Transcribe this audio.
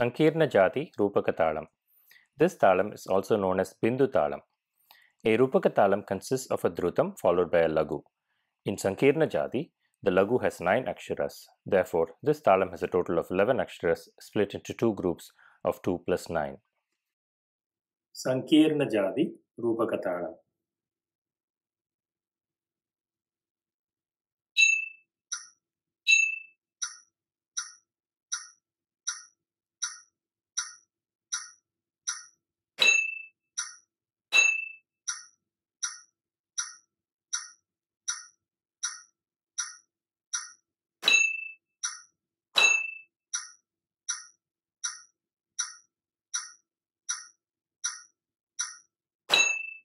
Sankirna Jati Rupaka This talam is also known as Bindu Talam. A Rupaka consists of a drutam followed by a Lagu. In Sankirna Jati, the Lagu has 9 aksharas. Therefore, this talam has a total of 11 aksharas split into two groups of 2 plus 9. Sankirna Jadi Rupakatalam